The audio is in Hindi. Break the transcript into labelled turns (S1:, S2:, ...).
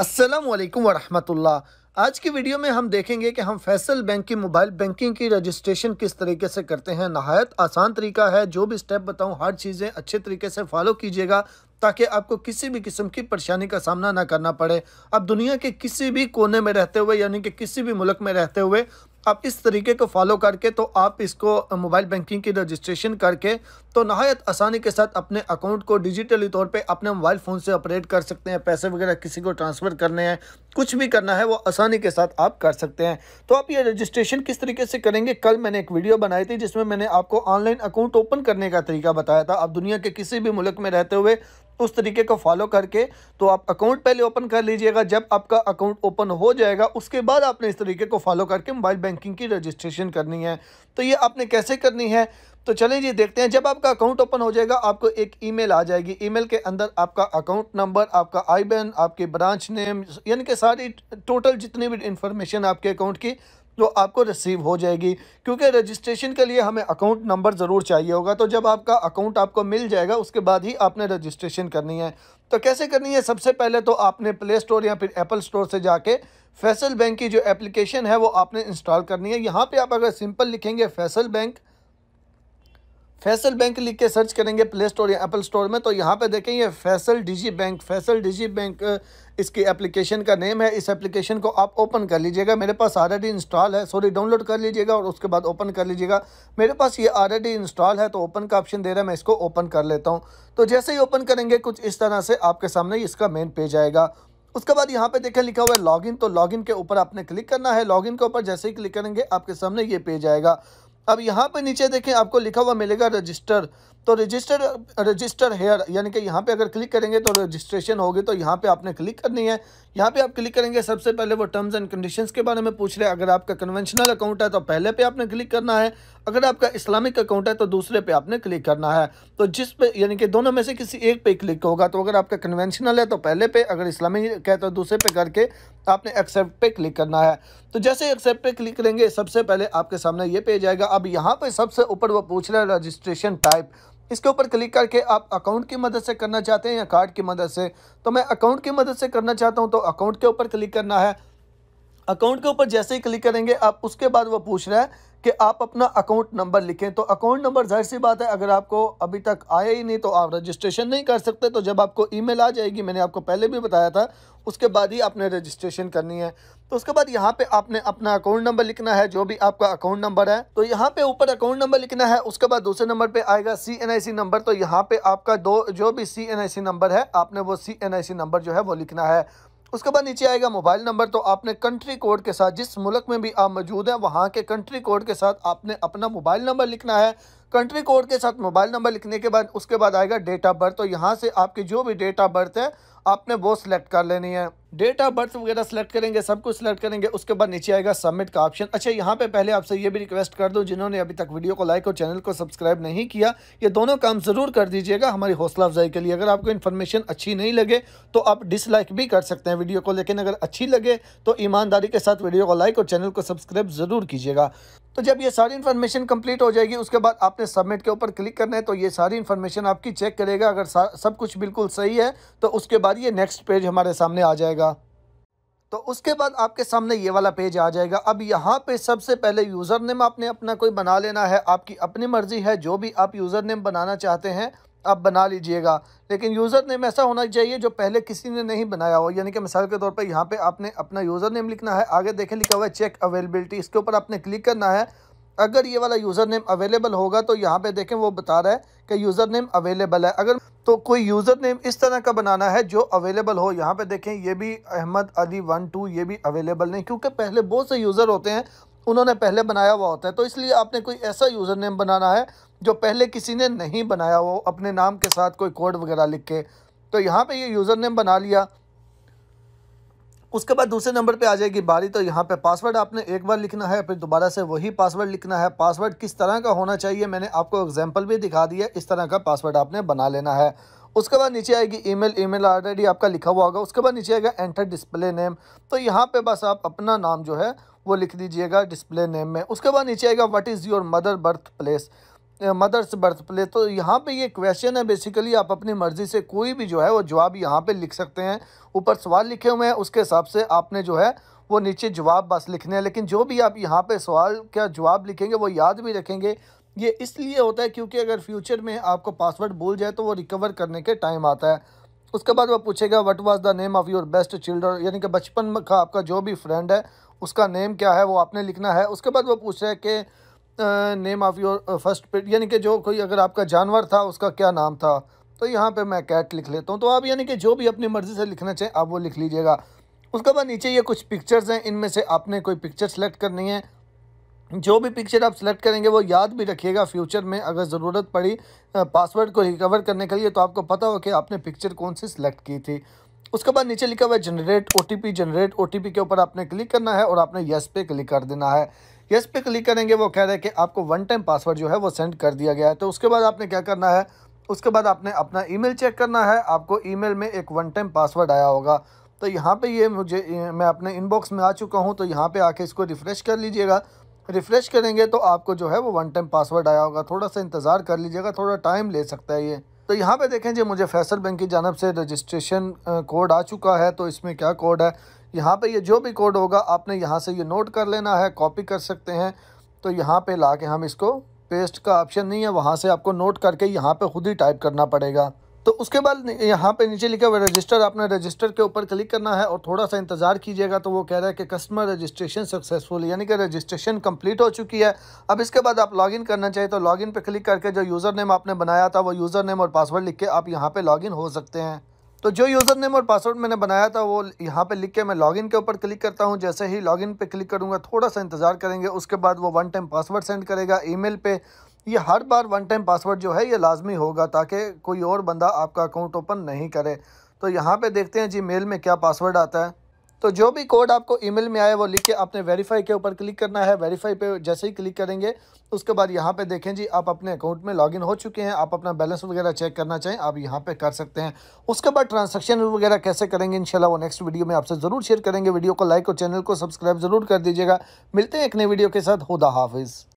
S1: अस्सलाम वालेकुम वरहमतुल्लाह आज की वीडियो में हम देखेंगे कि हम फैसल बैंक की मोबाइल बैंकिंग की रजिस्ट्रेशन किस तरीके से करते हैं नहायत आसान तरीका है जो भी स्टेप बताऊं हर चीज़ें अच्छे तरीके से फॉलो कीजिएगा ताकि आपको किसी भी किस्म की परेशानी का सामना ना करना पड़े आप दुनिया के किसी भी कोने में रहते हुए यानी कि किसी भी मुल्क में रहते हुए अब इस तरीके को फॉलो करके तो आप इसको मोबाइल बैंकिंग की रजिस्ट्रेशन करके तो नहायत आसानी के साथ अपने अकाउंट को डिजिटली तौर पे अपने मोबाइल फ़ोन से ऑपरेट कर सकते हैं पैसे वगैरह किसी को ट्रांसफ़र करने हैं कुछ भी करना है वो आसानी के साथ आप कर सकते हैं तो आप ये रजिस्ट्रेशन किस तरीके से करेंगे कल मैंने एक वीडियो बनाई थी जिसमें मैंने आपको ऑनलाइन अकाउंट ओपन करने का तरीका बताया था आप दुनिया के किसी भी मुल्क में रहते हुए उस तरीके को फॉलो करके तो आप अकाउंट पहले ओपन कर लीजिएगा जब आपका अकाउंट ओपन हो जाएगा उसके बाद आपने इस तरीके को फॉलो करके मोबाइल बैंकिंग की रजिस्ट्रेशन करनी है तो ये आपने कैसे करनी है तो चले जी देखते हैं जब आपका अकाउंट ओपन हो जाएगा आपको एक ईमेल आ जाएगी ईमेल के अंदर आपका अकाउंट नंबर आपका आई आपके ब्रांच नेम यानी कि सारी टोटल जितनी भी इंफॉर्मेशन आपके अकाउंट की जो तो आपको रिसीव हो जाएगी क्योंकि रजिस्ट्रेशन के लिए हमें अकाउंट नंबर ज़रूर चाहिए होगा तो जब आपका अकाउंट आपको मिल जाएगा उसके बाद ही आपने रजिस्ट्रेशन करनी है तो कैसे करनी है सबसे पहले तो आपने प्ले स्टोर या फिर एप्पल स्टोर से जाके फैसल बैंक की जो एप्लीकेशन है वो आपने इंस्टॉल करनी है यहाँ पर आप अगर सिंपल लिखेंगे फैसल बैंक फैसल बैंक लिख के सर्च करेंगे प्ले स्टोर या एप्पल स्टोर में तो यहाँ पे ये Faisal digi bank Faisal digi bank इसकी एप्लीकेशन का नेम है इस एप्लीकेशन को आप ओपन कर लीजिएगा मेरे पास ऑलरेडी इंस्टॉल है सॉरी डाउनलोड कर लीजिएगा और उसके बाद ओपन कर लीजिएगा मेरे पास ये ऑलरेडी इंस्टॉल है तो ओपन का ऑप्शन दे रहा है मैं इसको ओपन कर लेता हूँ तो जैसे ही ओपन करेंगे कुछ इस तरह से आपके सामने इसका मेन पेज आएगा उसके बाद यहाँ पे देखें लिखा हुआ है लॉगिन तो लॉगिन के ऊपर आपने क्लिक करना है लॉगिन के ऊपर जैसे ही क्लिक करेंगे आपके सामने ये पेज आएगा अब यहाँ पर नीचे देखें आपको लिखा हुआ मिलेगा रजिस्टर तो रजिस्टर रजिस्टर हेयर यानी कि यहाँ पे अगर क्लिक करेंगे तो रजिस्ट्रेशन होगी तो यहाँ पे आपने क्लिक करनी है यहाँ पे आप क्लिक करेंगे सबसे पहले वो टर्म्स एंड कंडीशंस के बारे में पूछ रहे हैं अगर आपका कन्वेंशनल अकाउंट है तो पहले पे आपने क्लिक करना है अगर आपका इस्लामिक अकाउंट है तो दूसरे पे आपने क्लिक करना है तो जिस पे यानी कि दोनों में से किसी एक पे क्लिक होगा तो अगर आपका कन्वेंशनल है तो पहले पे अगर इस्लामिक है तो दूसरे पे करके आपने एक्सेप्ट पे क्लिक करना है तो जैसे एक्सेप्ट पे क्लिक करेंगे सबसे पहले आपके सामने ये पेज आएगा अब यहाँ पर सबसे ऊपर वो पूछ रहे हैं रजिस्ट्रेशन टाइप इसके ऊपर क्लिक करके आप अकाउंट की मदद से करना चाहते हैं या कार्ड की मदद से तो मैं अकाउंट की मदद से करना चाहता हूं तो अकाउंट के ऊपर क्लिक करना है अकाउंट के ऊपर जैसे ही क्लिक करेंगे आप उसके बाद वो पूछ रहा है कि आप अपना अकाउंट नंबर लिखें तो अकाउंट नंबर जाहिर सी बात है अगर आपको अभी तक आया ही नहीं तो आप रजिस्ट्रेशन नहीं कर सकते तो जब आपको ईमेल आ जाएगी मैंने आपको पहले भी बताया था उसके बाद ही आपने रजिस्ट्रेशन करनी है तो उसके बाद यहाँ पे आपने अपना अकाउंट नंबर लिखना है जो भी आपका अकाउंट नंबर है तो यहाँ पे ऊपर अकाउंट नंबर लिखना है उसके बाद दूसरे नंबर पे आएगा सी एन आई सी नंबर तो यहाँ पे आपका दो जो भी सी एन आई सी नंबर है आपने वो सी एन आई सी नंबर जो है वो लिखना है उसके बाद नीचे आएगा मोबाइल नंबर तो आपने कंट्री कोड के साथ जिस मुल्क में भी आप मौजूद हैं वहाँ के कंट्री कोड के साथ आपने अपना मोबाइल नंबर लिखना है कंट्री कोड के साथ मोबाइल नंबर लिखने के बाद उसके बाद आएगा डेट ऑफ बर्थ तो यहाँ से आपके जो भी डेट ऑफ बर्थ है आपने वो सिलेक्ट कर लेनी है डेट ऑफ बर्थ वगैरह सेलेक्ट करेंगे सब कुछ सेलेक्ट करेंगे उसके बाद नीचे आएगा सबमिट का ऑप्शन अच्छा यहाँ पे पहले आपसे ये भी रिक्वेस्ट कर दूँ जिन्होंने अभी तक वीडियो को लाइक और चैनल को सब्सक्राइब नहीं किया ये दोनों काम ज़रूर कर दीजिएगा हमारी हौसला अफजाई के लिए अगर आपको इन्फॉर्मेशन अच्छी नहीं लगे तो आप डिसलाइक भी कर सकते हैं वीडियो को लेकिन अगर अच्छी लगे तो ईमानदारी के साथ वीडियो को लाइक और चैनल को सब्सक्राइब ज़रूर कीजिएगा तो जब ये सारी इन्फॉर्मेशन कंप्लीट हो जाएगी उसके बाद आप आपने सबमिट के ऊपर क्लिक करना है तो ये सारी इन्फॉर्मेशन आपकी चेक करेगा अगर सब कुछ बिल्कुल सही है तो उसके बाद ये नेक्स्ट पेज हमारे सामने आ जाएगा तो उसके बाद आपके सामने ये वाला पेज आ जाएगा अब यहाँ पे सबसे पहले यूज़र नेम आपने अपना कोई बना लेना है आपकी अपनी मर्ज़ी है जो भी आप यूज़र नेम बनाना चाहते हैं आप बना लीजिएगा लेकिन यूज़र नेम ऐसा होना चाहिए जो पहले किसी ने नहीं बनाया हो यानी कि मिसाल के तौर पर यहाँ पर आपने अपना यूज़र नेम लिखना है आगे देखें लिखा हुआ है चेक अवेलेबिलिटी इसके ऊपर आपने क्लिक करना है अगर ये वाला यूज़र नेम अवेलेबल होगा तो यहाँ पे देखें वो बता रहा है कि यूज़र नेम अवेलेबल है अगर तो कोई यूज़र नेम इस तरह का बनाना है जो अवेलेबल हो यहाँ पे देखें ये भी अहमद अली वन टू ये भी अवेलेबल नहीं क्योंकि पहले बहुत से यूज़र होते हैं उन्होंने पहले बनाया हुआ होता है तो इसलिए आपने कोई ऐसा यूज़र नेम बनाना है जो पहले किसी ने नहीं बनाया हो अपने नाम के साथ कोई कोड वगैरह लिख के तो यहाँ पर ये यूज़र नेम बना लिया उसके बाद दूसरे नंबर पे आ जाएगी बारी तो यहाँ पे पासवर्ड आपने एक बार लिखना है फिर दोबारा से वही पासवर्ड लिखना है पासवर्ड किस तरह का होना चाहिए मैंने आपको एग्जाम्पल भी दिखा दिया इस तरह का पासवर्ड आपने बना लेना है उसके बाद नीचे आएगी ईमेल ईमेल ऑलरेडी आपका लिखा हुआ होगा उसके बाद नीचे आएगा एंटर डिस्प्ले नेम तो यहाँ पर बस आप अपना नाम जो है वो लिख दीजिएगा डिस्प्ले नेम में उसके बाद नीचे आएगा what is your mother birth place mother's birth play तो यहाँ पे ये क्वेश्चन है बेसिकली आप अपनी मर्ज़ी से कोई भी जो है वो जवाब यहाँ पे लिख सकते हैं ऊपर सवाल लिखे हुए हैं उसके हिसाब से आपने जो है वो नीचे जवाब बस लिखने हैं लेकिन जो भी आप यहाँ पे सवाल का जवाब लिखेंगे वो याद भी रखेंगे ये इसलिए होता है क्योंकि अगर फ्यूचर में आपको पासवर्ड भूल जाए तो वो रिकवर करने के टाइम आता है उसके बाद वो पूछेगा what was the name of your best children यानी कि बचपन का आपका जो भी फ्रेंड है उसका नेम क्या है वो आपने लिखना है उसके बाद वो पूछ रहा है कि name of your first pet यानी कि जो कोई अगर आपका जानवर था उसका क्या नाम था तो यहाँ पे मैं कैट लिख लेता हूँ तो आप यानी कि जो भी अपनी मर्ज़ी से लिखना चाहें आप वो लिख लीजिएगा उसके बाद नीचे ये कुछ पिक्चर्स हैं इनमें से आपने कोई पिक्चर सेलेक्ट करनी है जो भी पिक्चर आप सेलेक्ट करेंगे वो याद भी रखिएगा फ्यूचर में अगर ज़रूरत पड़ी पासवर्ड को रिकवर करने के लिए तो आपको पता हो कि आपने पिक्चर कौन सी सेलेक्ट की थी उसके बाद नीचे लिखा हुआ है जनरेट ओ जनरेट ओ के ऊपर आपने क्लिक करना है और आपने यस पे क्लिक कर देना है यस पे क्लिक करेंगे वो कह रहे हैं कि आपको वन टाइम पासवर्ड जो है वो सेंड कर दिया गया है तो उसके बाद आपने क्या करना है उसके बाद आपने अपना ईमेल चेक करना है आपको ईमेल में एक वन टाइम पासवर्ड आया होगा तो यहाँ पे ये मुझे मैं अपने इनबॉक्स में आ चुका हूँ तो यहाँ पे आके इसको रिफ़्रेश कर लीजिएगा रिफ़्रेश करेंगे तो आपको जो है वो वन टाइम पासवर्ड आया होगा थोड़ा सा इंतज़ार कर लीजिएगा थोड़ा टाइम ले सकता है ये तो यहाँ पे देखें जी मुझे फैसल बैंक की जानब से रजिस्ट्रेशन कोड आ चुका है तो इसमें क्या कोड है यहाँ पे ये जो भी कोड होगा आपने यहाँ से ये नोट कर लेना है कॉपी कर सकते हैं तो यहाँ पे ला के हम इसको पेस्ट का ऑप्शन नहीं है वहाँ से आपको नोट करके यहाँ पे खुद ही टाइप करना पड़ेगा तो उसके बाद यहाँ पे नीचे लिखा हुआ रजिस्टर आपने रजिस्टर के ऊपर क्लिक करना है और थोड़ा सा इंतज़ार कीजिएगा तो वो कह रहा है कि कस्टमर रजिस्ट्रेशन सक्सेसफुल यानी कि रजिस्ट्रेशन कंप्लीट हो चुकी है अब इसके बाद आप लॉगिन करना चाहिए तो लॉगिन पे क्लिक करके जो यूज़र नेम आपने बनाया था वो यूज़र नेम और पासवर्ड लिख के आप यहाँ पर लॉगिन हो सकते हैं तो जो यूज़र नेम और पासवर्ड मैंने बनाया था वो यहाँ पे लिख के मैं लॉगिन के ऊपर क्लिक करता हूँ जैसे ही लॉगिन पे क्लिक करूँगा थोड़ा सा इंतज़ार करेंगे उसके बाद वो वन टाइम पासवर्ड सेंड करेगा ईमेल पे ये हर बार वन टाइम पासवर्ड जो है ये लाजमी होगा ताकि कोई और बंदा आपका अकाउंट ओपन नहीं करे तो यहाँ पर देखते हैं जी मेल में क्या पासवर्ड आता है तो जो भी कोड आपको ईमेल में आया वो लिख के आपने वेरीफाई के ऊपर क्लिक करना है वेरीफाई पे जैसे ही क्लिक करेंगे उसके बाद यहाँ पे देखें जी आप अपने अकाउंट में लॉगिन हो चुके हैं आप अपना बैलेंस वगैरह चेक करना चाहें आप यहाँ पे कर सकते हैं उसके बाद ट्रांसक्शन वगैरह कैसे करेंगे इनशाला वो नेक्स्ट वीडियो में आपसे ज़रूर शेयर करेंगे वीडियो को लाइक और चैनल को सब्सक्राइब ज़रूर कर दीजिएगा मिलते हैं एक नई वीडियो के साथ हुदा हाफिज़